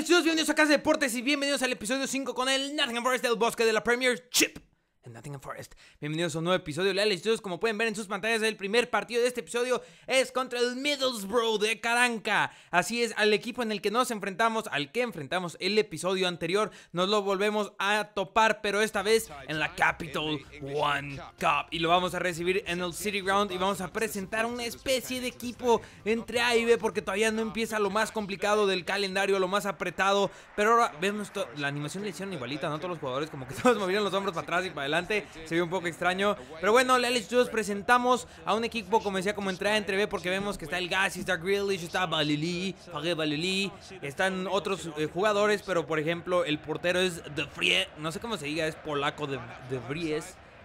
¡Hola, bienvenidos a Casa de Deportes y bienvenidos al episodio 5 con el Nathan Forest del Bosque de la Premier Chip Nothing Nottingham Forest. Bienvenidos a un nuevo episodio de Leales Como pueden ver en sus pantallas, el primer partido de este episodio es contra el Middlesbrough de Caranca. Así es, al equipo en el que nos enfrentamos, al que enfrentamos el episodio anterior, nos lo volvemos a topar, pero esta vez en la Capital One Cup. Y lo vamos a recibir en el City Ground y vamos a presentar una especie de equipo entre A y B porque todavía no empieza lo más complicado del calendario, lo más apretado. Pero ahora vemos la animación le hicieron igualita, ¿no? Todos los jugadores como que todos movieron los hombros para atrás y para adelante. Se vio un poco extraño. Pero bueno, la presentamos a un equipo, como decía, como entrada entre B, porque vemos que está el Gassi, está Grealish, está Balili, Fagé Balili. Están otros eh, jugadores, pero por ejemplo, el portero es De Fries. No sé cómo se diga, es polaco De, de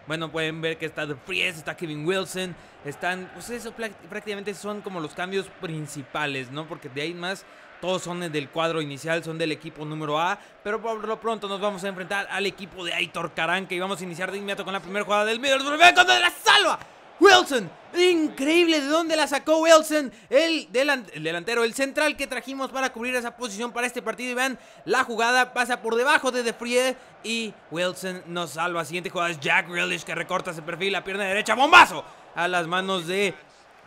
Bueno, pueden ver que está De Fries, está Kevin Wilson, están. Pues eso prácticamente son como los cambios principales, ¿no? Porque de ahí más todos son del cuadro inicial, son del equipo número A. Pero por lo pronto nos vamos a enfrentar al equipo de Aitor Caranque Y vamos a iniciar de inmediato con la primera jugada del medio. ¡Ven la salva! Wilson, increíble de dónde la sacó Wilson, el, delantero, el central que trajimos para cubrir esa posición para este partido. Y vean, la jugada pasa por debajo de De y Wilson nos salva. Siguiente jugada es Jack Relish que recorta ese perfil, la pierna derecha, bombazo a las manos de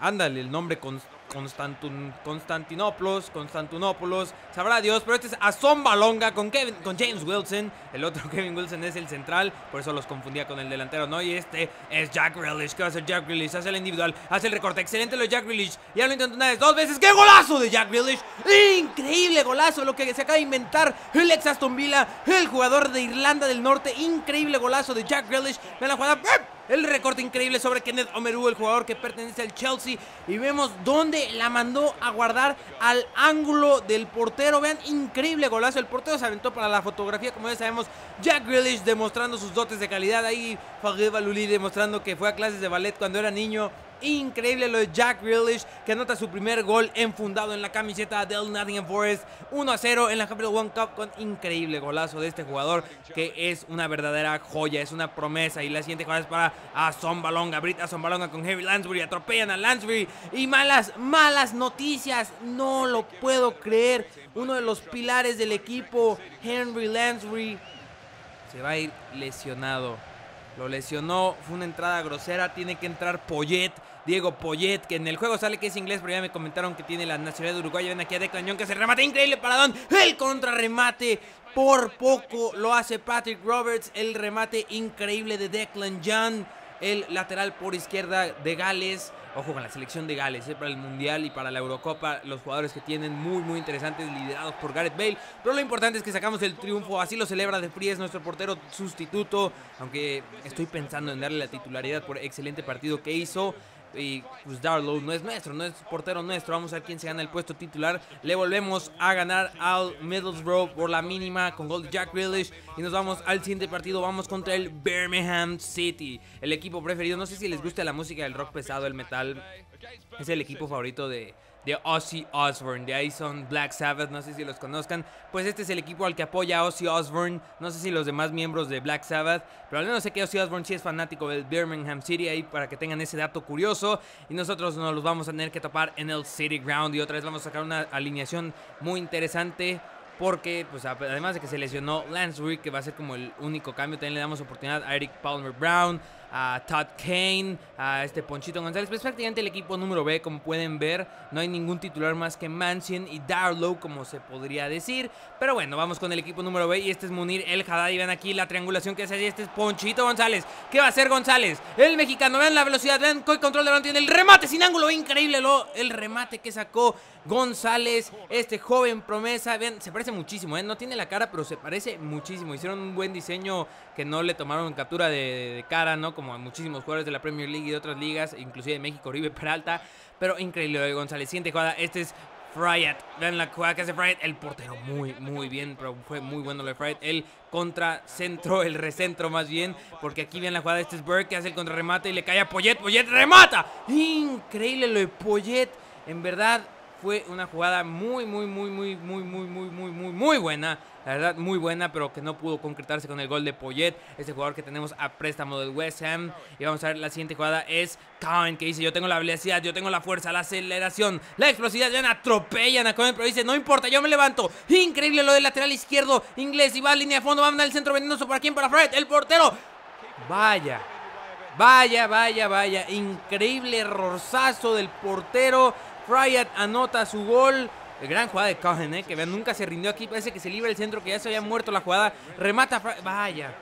ándale, el nombre con, Constantun, Constantinopoulos, Constantinopoulos, sabrá Dios, pero este es Azón Balonga con, Kevin, con James Wilson. El otro Kevin Wilson es el central, por eso los confundía con el delantero, ¿no? Y este es Jack Relish. ¿Qué va a hacer Jack Relish? Hace el individual, hace el recorte. Excelente lo de Jack Relish. Ya lo intentó una dos veces. ¡Qué golazo de Jack Relish! Increíble golazo, lo que se acaba de inventar el ex Aston Villa, el jugador de Irlanda del Norte. Increíble golazo de Jack Relish. Vean la jugada. El recorte increíble sobre Kenneth Omeru, el jugador que pertenece al Chelsea. Y vemos dónde la mandó a guardar al ángulo del portero. Vean, increíble golazo. El portero se aventó para la fotografía. Como ya sabemos, Jack Grealish demostrando sus dotes de calidad. Ahí Fageba Luli demostrando que fue a clases de ballet cuando era niño. Increíble lo de Jack Grealish, que anota su primer gol enfundado en la camiseta del Nottingham Forest. 1 a 0 en la Capital One Cup con increíble golazo de este jugador, que es una verdadera joya, es una promesa. Y la siguiente jugada es para Azon Balonga. Brit Azon Balonga con Henry Lansbury, atropellan a Lansbury. Y malas, malas noticias, no lo puedo creer. Uno de los pilares del equipo, Henry Lansbury, se va a ir lesionado. Lo lesionó, fue una entrada grosera, tiene que entrar Poyet Diego Poyet, que en el juego sale que es inglés, pero ya me comentaron que tiene la nacionalidad uruguaya. Ven aquí a Declan que hace remate increíble para Don. El contrarremate por poco lo hace Patrick Roberts. El remate increíble de Declan Young. El lateral por izquierda de Gales. Ojo con la selección de Gales, eh, para el Mundial y para la Eurocopa. Los jugadores que tienen muy, muy interesantes, liderados por Gareth Bale. Pero lo importante es que sacamos el triunfo. Así lo celebra De Fries, nuestro portero sustituto. Aunque estoy pensando en darle la titularidad por excelente partido que hizo y pues, Darlow no es nuestro, no es portero nuestro. Vamos a ver quién se gana el puesto titular. Le volvemos a ganar al Middlesbrough por la mínima con gol de Jack Village. Y nos vamos al siguiente partido. Vamos contra el Birmingham City, el equipo preferido. No sé si les gusta la música del rock pesado, el metal. Es el equipo favorito de, de Ozzy Osbourne. De ahí son Black Sabbath, no sé si los conozcan. Pues este es el equipo al que apoya a Ozzy Osbourne. No sé si los demás miembros de Black Sabbath. Pero al menos sé que Ozzy Osbourne sí es fanático del Birmingham City. Ahí para que tengan ese dato curioso. Y nosotros nos los vamos a tener que tapar en el City Ground. Y otra vez vamos a sacar una alineación muy interesante porque pues además de que se lesionó Lance Rick, que va a ser como el único cambio, también le damos oportunidad a Eric Palmer Brown, a Todd Kane, a este Ponchito González. Pues prácticamente el equipo número B, como pueden ver, no hay ningún titular más que Mansion y Darlow, como se podría decir. Pero bueno, vamos con el equipo número B y este es Munir El Haddad. Y ven aquí la triangulación que hace allí. Este es Ponchito González. ¿Qué va a hacer González? El mexicano, vean la velocidad, vean el control de tiene el remate sin ángulo, increíble lo, el remate que sacó González, este joven promesa, vean, se parece muchísimo, ¿eh? no tiene la cara, pero se parece muchísimo. Hicieron un buen diseño que no le tomaron captura de cara, ¿no? como a muchísimos jugadores de la Premier League y de otras ligas, inclusive de México, Oribe Peralta. Pero increíble lo de González. Siguiente jugada, este es Fryat. Vean la jugada que hace Fryat. El portero muy, muy bien, pero fue muy bueno lo de Fryat. El contracentro, el recentro más bien, porque aquí vean la jugada. Este es Burke que hace el contrarremate y le cae a Poyet. Poyet remata. Increíble lo de Poyet. En verdad, fue una jugada muy, muy, muy, muy, muy, muy, muy, muy, muy muy buena, la verdad muy buena, pero que no pudo concretarse con el gol de Poyet, ese jugador que tenemos a préstamo del West Ham. Y vamos a ver, la siguiente jugada es Cohen, que dice, yo tengo la velocidad, yo tengo la fuerza, la aceleración, la explosividad, ya atropellan a Cohen, pero dice, no importa, yo me levanto. Increíble lo del lateral izquierdo, inglés, y va a línea de fondo, va a mandar el centro venenoso, ¿para quién? Para Fred, el portero. Vaya, Vaya, vaya, vaya. Increíble rozazo del portero. Fryat anota su gol. Gran jugada de Cohen, eh, que que nunca se rindió aquí. Parece que se libra el centro, que ya se había muerto la jugada. Remata. Vaya.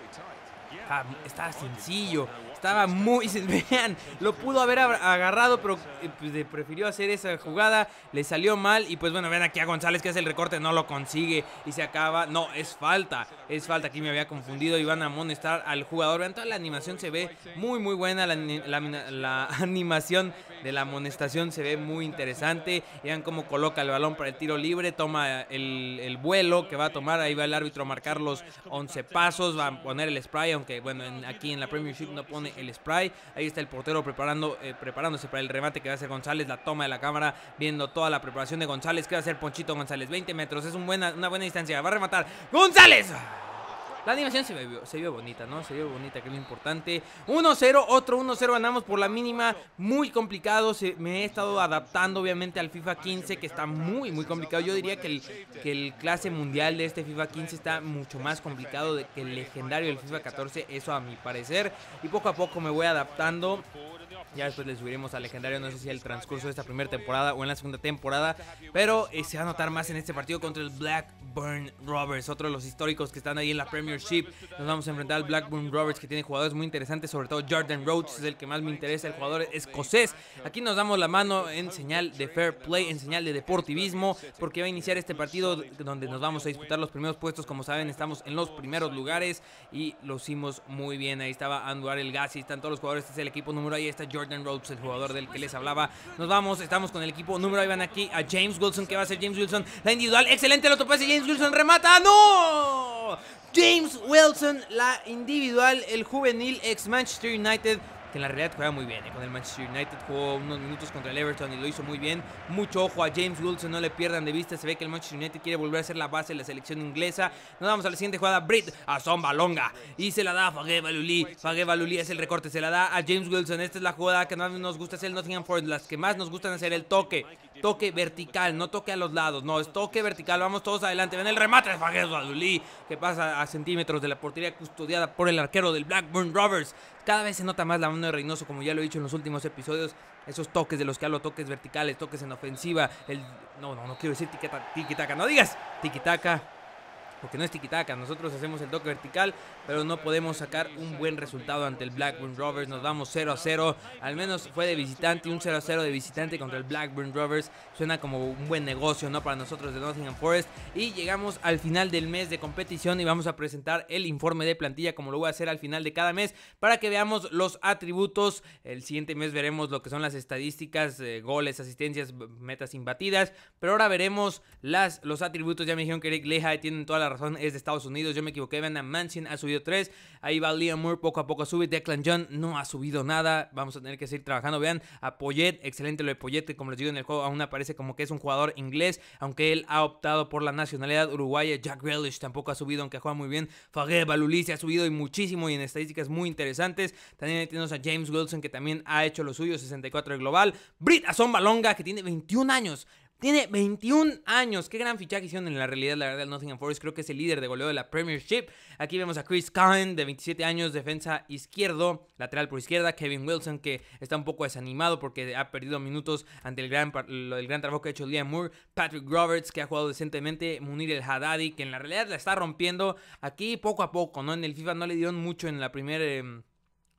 Ah, estaba sencillo. Estaba muy. Vean, lo pudo haber agarrado, pero eh, pues, prefirió hacer esa jugada. Le salió mal. Y pues bueno, vean aquí a González que hace el recorte. No lo consigue. Y se acaba. No, es falta. Es falta. Aquí me había confundido. Iván a amonestar al jugador. Vean, toda la animación se ve muy, muy buena. la animación de la amonestación se ve muy interesante. Vean cómo coloca el balón para el tiro libre, toma el, vuelo que va a tomar, ahí va el árbitro a marcar los 11 pasos, va a poner el spray, aunque bueno, aquí en la Premiership no pone el spray. Ahí está el portero eh, preparándose para el remate que va a hacer González, la toma de la cámara, viendo toda la preparación de González, ¿Qué va a hacer Ponchito González, 20 metros, es una buena distancia, va a rematar González. La animación se vio, bonita, ¿no? Se vio bonita, que es lo importante. 1-0, otro 1-0 ganamos por la mínima. Muy complicado. me he estado adaptando, obviamente, al FIFA 15, que está muy, muy complicado. Yo diría que el, clase mundial de este FIFA 15 está mucho más complicado que el legendario del FIFA 14. Eso a mi parecer. Y poco a poco me voy adaptando ya después les subiremos al legendario, no sé si el transcurso de esta primera temporada o en la segunda temporada. Pero eh, se va a notar más en este partido contra el Blackburn Rovers, otro de los históricos que están ahí en la Premiership. Nos vamos a enfrentar al Blackburn Rovers que tiene jugadores muy interesantes, sobre todo Jordan Rhodes es el que más me interesa, el jugador escocés. Aquí nos damos la mano en señal de fair play, en señal de deportivismo, porque va a iniciar este partido donde nos vamos a disputar los primeros puestos. Como saben, estamos en los primeros lugares y lo hicimos muy bien. Ahí estaba Anduar El Gassi, están todos los jugadores, este es el equipo número ahí está Jordan Jordan el jugador del que les hablaba. Nos vamos, estamos con el equipo número, ahí van aquí a James Wilson, que va a ser James Wilson, la individual, excelente, el otro pase, James Wilson remata, ¡no! James Wilson, la individual, el juvenil ex Manchester United, que en la realidad juega muy bien. Eh. Con el Manchester United jugó unos minutos contra el Everton y lo hizo muy bien. Mucho ojo a James Wilson, no le pierdan de vista. Se ve que el Manchester United quiere volver a ser la base de la selección inglesa. Nos vamos a la siguiente jugada. Britt a Zomba Longa. Y se la da a Fague Balulí. Fague es el recorte. Se la da a James Wilson. Esta es la jugada que más nos gusta hacer el Nottingham Forest. Las que más nos gustan hacer el toque toque vertical, no toque a los lados, no, es toque vertical, vamos todos adelante, ven el remate de Faguedo Adulí, que pasa a centímetros de la portería custodiada por el arquero del Blackburn Rovers. Cada vez se nota más la mano de Reynoso, como ya lo he dicho en los últimos episodios, esos toques de los que hablo, toques verticales, toques en ofensiva, el... No, no, no quiero decir tiquitaca, no digas tiquitaca porque no es tiquitaca. Nosotros hacemos el toque vertical, pero no podemos sacar un buen resultado ante el Blackburn Rovers. Nos vamos 0 a 0. Al menos fue de visitante, un 0 a 0 de visitante contra el Blackburn Rovers. Suena como un buen negocio, ¿no? Para nosotros de Nottingham Forest. Y llegamos al final del mes de competición y vamos a presentar el informe de plantilla, como lo voy a hacer al final de cada mes, para que veamos los atributos. El siguiente mes veremos lo que son las estadísticas, eh, goles, asistencias, metas imbatidas. Pero ahora veremos las, los atributos. Ya me dijeron que Eric Leja tienen toda la es de Estados Unidos. Yo me equivoqué. vean a Mansion ha subido 3. Ahí va Liam Moore, poco a poco sube. Declan John no ha subido nada. Vamos a tener que seguir trabajando. Vean a Poyet, excelente lo de Poyet, como les digo en el juego, aún aparece como que es un jugador inglés, aunque él ha optado por la nacionalidad uruguaya. Jack Relish tampoco ha subido, aunque juega muy bien. Fagé Balulí se ha subido y muchísimo y en estadísticas muy interesantes. También tenemos a James Wilson, que también ha hecho lo suyo, 64 de global. Brit Azombalonga, que tiene 21 años. Tiene 21 años. Qué gran fichaje hicieron en la realidad, la verdad, el Nottingham Forest. Creo que es el líder de goleo de la Premiership. Aquí vemos a Chris Cohen, de 27 años, defensa izquierdo, lateral por izquierda. Kevin Wilson, que está un poco desanimado porque ha perdido minutos ante el gran, el gran trabajo que ha hecho Liam Moore. Patrick Roberts, que ha jugado decentemente. Munir El Haddadi, que en la realidad la está rompiendo aquí poco a poco, ¿no? En el FIFA no le dieron mucho en la primera... Em,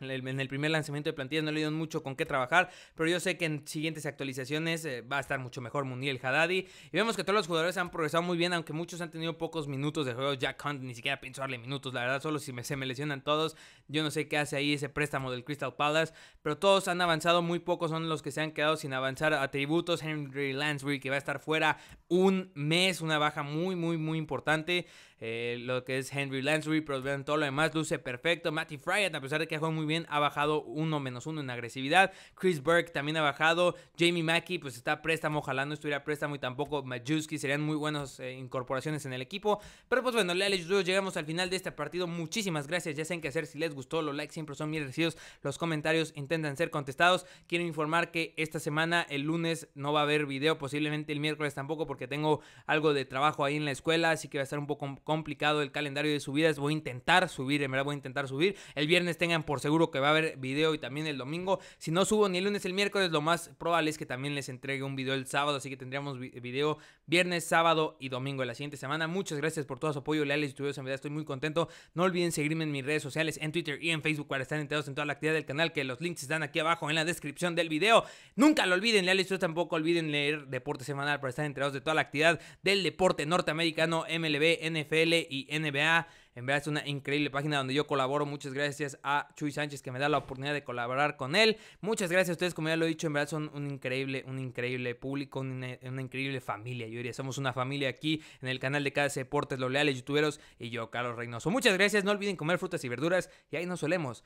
en el primer lanzamiento de plantillas no le dieron mucho con qué trabajar, pero yo sé que en siguientes actualizaciones eh, va a estar mucho mejor Muniel Haddadi. Y vemos que todos los jugadores han progresado muy bien, aunque muchos han tenido pocos minutos de juego. Jack Hunt ni siquiera pensó darle minutos, la verdad, solo si me, se me lesionan todos. Yo no sé qué hace ahí ese préstamo del Crystal Palace, pero todos han avanzado, muy pocos son los que se han quedado sin avanzar. Atributos, Henry Lansbury, que va a estar fuera un mes, una baja muy, muy, muy importante. Eh, lo que es Henry Lansbury, pero vean todo lo demás, luce perfecto. Matty Fryant, a pesar de que ha jugado muy bien, ha bajado uno menos uno en agresividad. Chris Burke también ha bajado. Jamie Mackey, pues está a préstamo, ojalá no estuviera a préstamo y tampoco Majewski, serían muy buenas eh, incorporaciones en el equipo. Pero pues bueno, Leales llegamos al final de este partido. Muchísimas gracias, ya saben qué hacer. Si les gustó, los likes siempre son bien recibidos, los comentarios intentan ser contestados. Quiero informar que esta semana, el lunes, no va a haber video, posiblemente el miércoles tampoco, porque tengo algo de trabajo ahí en la escuela, así que va a estar un poco complicado el calendario de subidas. Voy a intentar subir, en verdad voy a intentar subir. El viernes tengan por seguro seguro que va a haber video y también el domingo. Si no subo ni el lunes, el miércoles, lo más probable es que también les entregue un video el sábado. Así que tendríamos video viernes, sábado y domingo de la siguiente semana. Muchas gracias por todo su apoyo, leales estudios. En verdad estoy muy contento. No olviden seguirme en mis redes sociales, en Twitter y en Facebook para estar enterados en toda la actividad del canal, que los links están aquí abajo en la descripción del video. Nunca lo olviden, leales estudios. Tampoco olviden leer Deporte Semanal para estar enterados de toda la actividad del deporte norteamericano, MLB, NFL y NBA. En verdad es una increíble página donde yo colaboro. Muchas gracias a Chuy Sánchez que me da la oportunidad de colaborar con él. Muchas gracias a ustedes, como ya lo he dicho, en verdad son un increíble, un increíble público, una, increíble familia. Yo diría, somos una familia aquí en el canal de cada Deportes, los leales youtuberos y yo, Carlos Reynoso. Muchas gracias, no olviden comer frutas y verduras y ahí nos solemos.